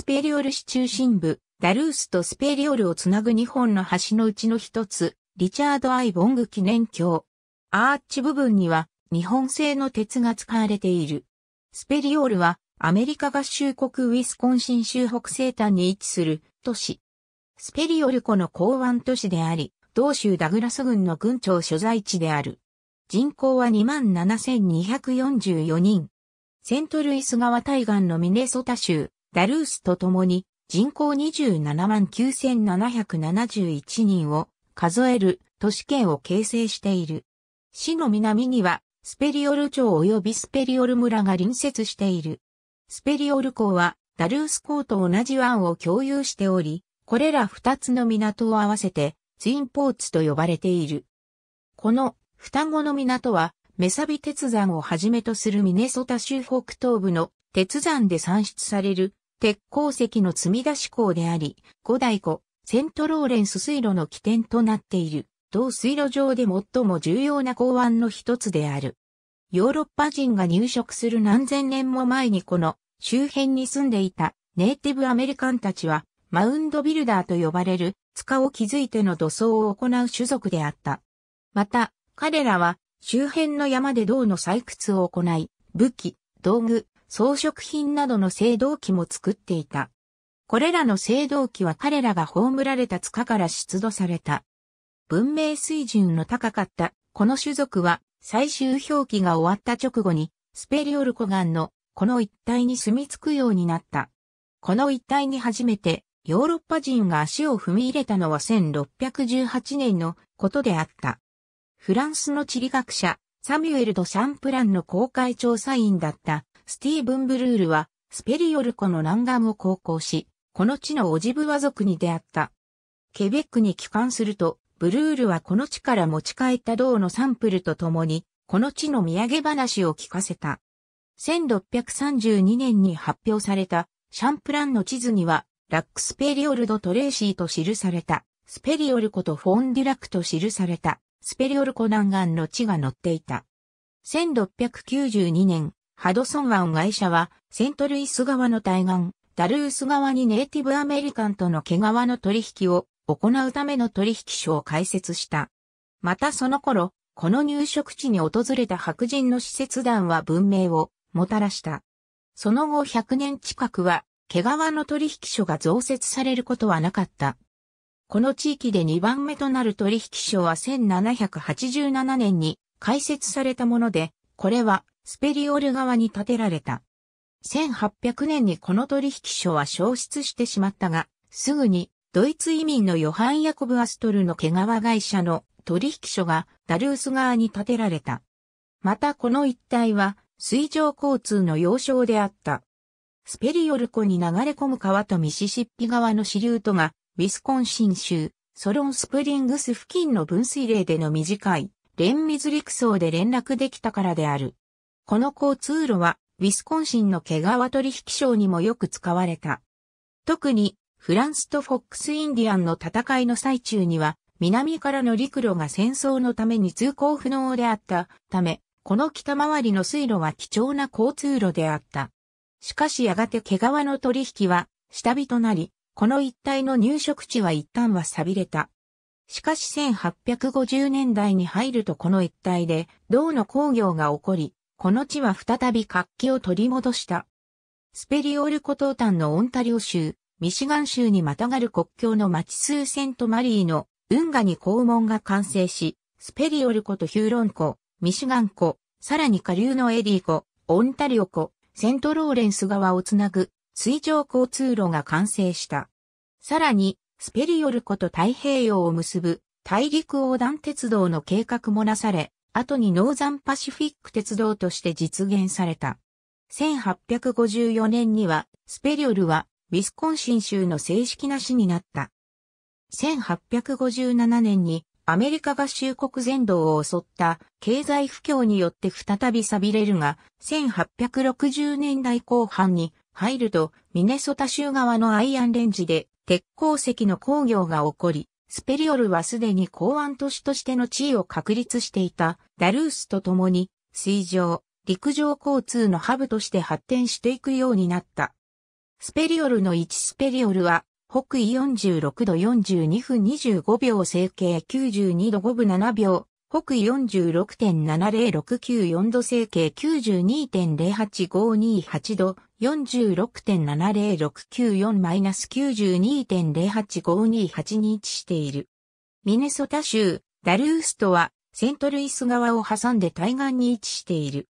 スペリオル市中心部、ダルースとスペリオルをつなぐ2本の橋のうちの一つ、リチャード・アイ・ボング記念橋。アーチ部分には日本製の鉄が使われている。スペリオールはアメリカ合衆国ウィスコンシン州北西端に位置する都市。スペリオル湖の港湾都市であり、同州ダグラス郡の郡庁所在地である。人口は27,244人。セントルイス川対岸のミネソタ州、ダルースと共に人口27万9771人を数える都市圏を形成している。市の南にはスペリオル町及びスペリオル村が隣接している。スペリオル港はダルース港と同じ湾を共有しており、これら二つの港を合わせてツインポーツと呼ばれている。この双子の港はメサビ鉄山をはじめとするミネソタ州北東部の鉄山で産出される鉄鉱石の積み出し港であり、五大湖、セントローレンス水路の起点となっている、同水路上で最も重要な港湾の一つである。ヨーロッパ人が入植する何千年も前にこの周辺に住んでいたネイティブアメリカンたちはマウンドビルダーと呼ばれる塚を築いての土葬を行う種族であった。また彼らは周辺の山で銅の採掘を行い武器、道具、装飾品などの青銅器も作っていた。これらの青銅器は彼らが葬られた塚から出土された。文明水準の高かった、この種族は最終表記が終わった直後に、スペリオル湖岸のこの一帯に住み着くようになった。この一帯に初めてヨーロッパ人が足を踏み入れたのは1618年のことであった。フランスの地理学者、サミュエル・ド・シャンプランの公開調査員だったスティーブン・ブルールは、スペリオル湖の南岸を航行し、この地のオジブワ族に出会った。ケベックに帰還すると、ブルールはこの地から持ち帰った銅のサンプルと共に、この地の土産話を聞かせた。1632年に発表されたシャンプランの地図には、ラックスペリオルド・トレーシーと記された、スペリオル湖とフォンデュラクと記された、スペリオル湖南岸の地が載っていた。1692年、ハドソン湾外社は、セントルイス側の対岸、ダルース側にネイティブアメリカンとの毛皮の取引を行うための取引所を開設した。またその頃、この入植地に訪れた白人の施設団は文明をもたらした。その後100年近くは、毛皮の取引所が増設されることはなかった。この地域で2番目となる取引所は1787年に開設されたもので、これはスペリオル側に建てられた。1800年にこの取引所は消失してしまったが、すぐにドイツ移民のヨハン・ヤコブ・アストルの毛皮会社の取引所がダルース側に建てられた。またこの一帯は水上交通の要衝であった。スペリオル湖に流れ込む川とミシシッピ川の支流とが、ウィスコンシン州、ソロンスプリングス付近の分水嶺での短い、連水陸層で連絡できたからである。この交通路は、ウィスコンシンの毛皮取引商にもよく使われた。特に、フランスとフォックスインディアンの戦いの最中には、南からの陸路が戦争のために通行不能であったため、この北回りの水路は貴重な交通路であった。しかしやがて毛皮の取引は下火となり、この一帯の入植地は一旦は錆びれた。しかし1850年代に入るとこの一帯で銅の工業が起こり、この地は再び活気を取り戻した。スペリオール湖東端のオンタリオ州、ミシガン州にまたがる国境の町スーセントマリーの運河に肛門が完成し、スペリオル湖とヒューロン湖、ミシガン湖、さらに下流のエディ湖、オンタリオ湖、セントローレンス川をつなぐ水上交通路が完成した。さらに、スペリオル湖と太平洋を結ぶ大陸横断鉄道の計画もなされ、後にノーザンパシフィック鉄道として実現された。1854年には、スペリオルは、ウィスコンシン州の正式な市になった。1857年に、アメリカ合衆国全土を襲った経済不況によって再び錆びれるが、1860年代後半に入るとミネソタ州側のアイアンレンジで鉄鉱石の工業が起こり、スペリオルはすでに港湾都市としての地位を確立していたダルースと共に水上、陸上交通のハブとして発展していくようになった。スペリオルの1スペリオルは北緯46度42分25秒整形92度5分7秒、北緯46.70694度整形92.08528度4 6 7 0 6 9 4 9 2 0 8 5 2 8 2に位置している。ミネソタ州、ダルーストは、セントルイス川を挟んで対岸に位置している。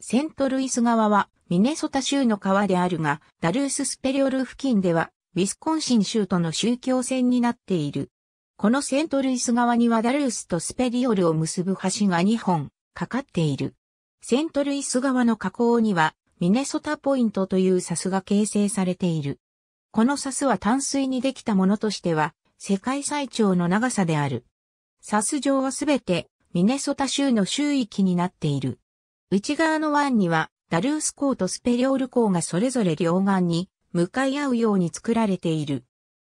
セントルイス川は、ミネソタ州の川であるが、ダルーススペリオル付近では、ウィスコンシン州との宗教線になっている。このセントルイス川にはダルースとスペリオルを結ぶ橋が2本、かかっている。セントルイス川の河口には、ミネソタポイントというサスが形成されている。このサスは淡水にできたものとしては、世界最長の長さである。サス上はすべて、ミネソタ州の周域になっている。内側の湾には、ダルース港とスペリオール港がそれぞれ両岸に向かい合うように作られている。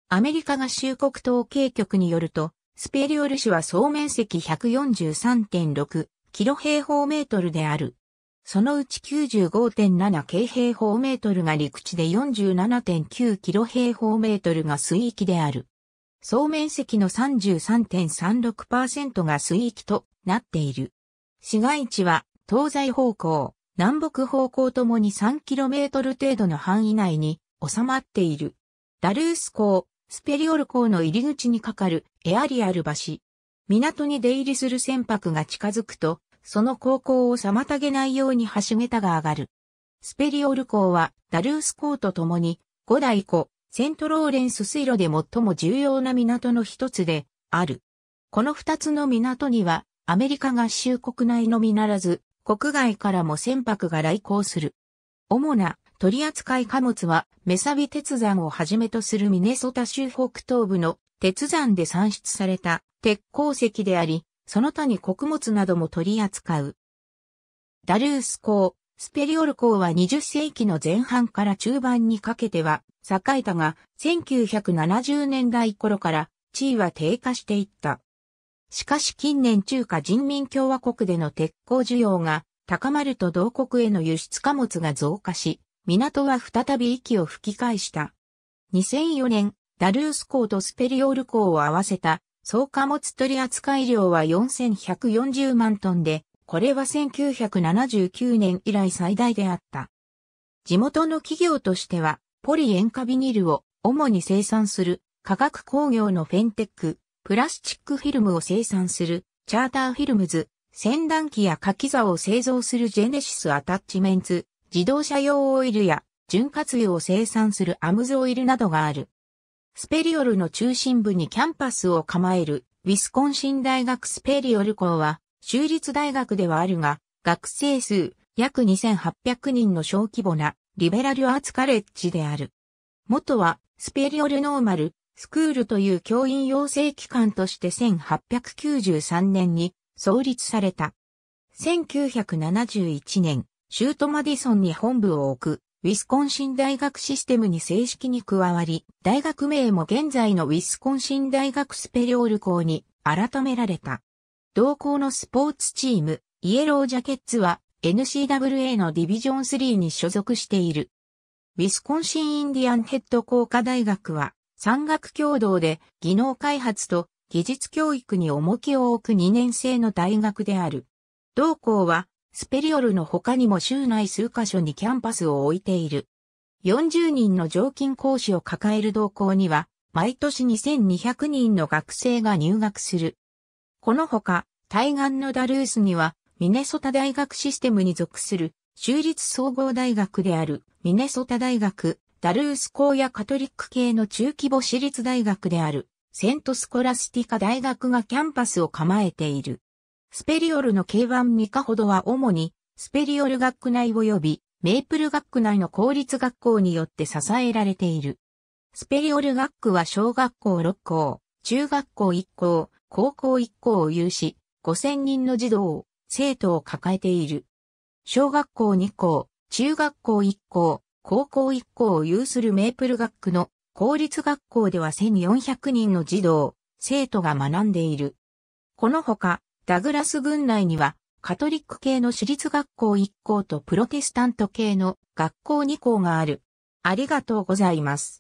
アメリカ合衆国統計局によると、スペリオール市は総面積143.6キロ平方メートルである。そのうち95.7京平方メートルが陸地で47.9キロ平方メートルが水域である。総面積の33.36%が水域となっている。市街地は東西方向、南北方向ともに 3km 程度の範囲内に収まっている。ダルース港、スペリオル港の入り口にかかるエアリアル橋。港に出入りする船舶が近づくとその航行を妨げないように橋桁が上がる。スペリオル港はダルース港と共に五大湖、セントローレンス水路で最も重要な港の一つである。この二つの港にはアメリカ合衆国内のみならず国外からも船舶が来航する。主な取扱い貨物はメサビ鉄山をはじめとするミネソタ州北東部の鉄山で産出された鉄鉱石であり、その他に穀物なども取り扱う。ダルース港、スペリオル港は20世紀の前半から中盤にかけては栄えたが、1970年代頃から地位は低下していった。しかし近年中華人民共和国での鉄鋼需要が高まると同国への輸出貨物が増加し、港は再び息を吹き返した。2004年、ダルース港とスペリオール港を合わせた総貨物取扱量は4140万トンで、これは1979年以来最大であった。地元の企業としては、ポリ塩化ビニルを主に生産する化学工業のフェンテック、プラスチックフィルムを生産するチャーターフィルムズ、洗断機や柿座を製造するジェネシスアタッチメンツ、自動車用オイルや潤滑油を生産するアムズオイルなどがある。スペリオルの中心部にキャンパスを構える、ウィスコンシン大学スペリオル校は、州立大学ではあるが、学生数約2800人の小規模なリベラルアーツカレッジである。元はスペリオルノーマルスクールという教員養成機関として1893年に創立された。1971年、シュート・マディソンに本部を置くウィスコンシン大学システムに正式に加わり、大学名も現在のウィスコンシン大学スペリオール校に改められた。同校のスポーツチーム、イエロージャケッツは n c w a のディビジョン3に所属している。ウィスコンシンインディアンヘッド工科大学は産学共同で技能開発と技術教育に重きを置く2年生の大学である。同校はスペリオルの他にも州内数カ所にキャンパスを置いている。40人の常勤講師を抱える同校には、毎年2200人の学生が入学する。このほか、対岸のダルースには、ミネソタ大学システムに属する、州立総合大学である、ミネソタ大学、ダルース校やカトリック系の中規模私立大学である、セントスコラスティカ大学がキャンパスを構えている。スペリオルの K1 ミカほどは主に、スペリオル学区内及び、メイプル学区内の公立学校によって支えられている。スペリオル学区は小学校6校、中学校1校、高校1校を有し、5000人の児童、生徒を抱えている。小学校2校、中学校1校、高校1校を有するメイプル学区の公立学校では1400人の児童、生徒が学んでいる。このほか、ダグラス軍内には、カトリック系の私立学校1校とプロテスタント系の学校2校がある。ありがとうございます。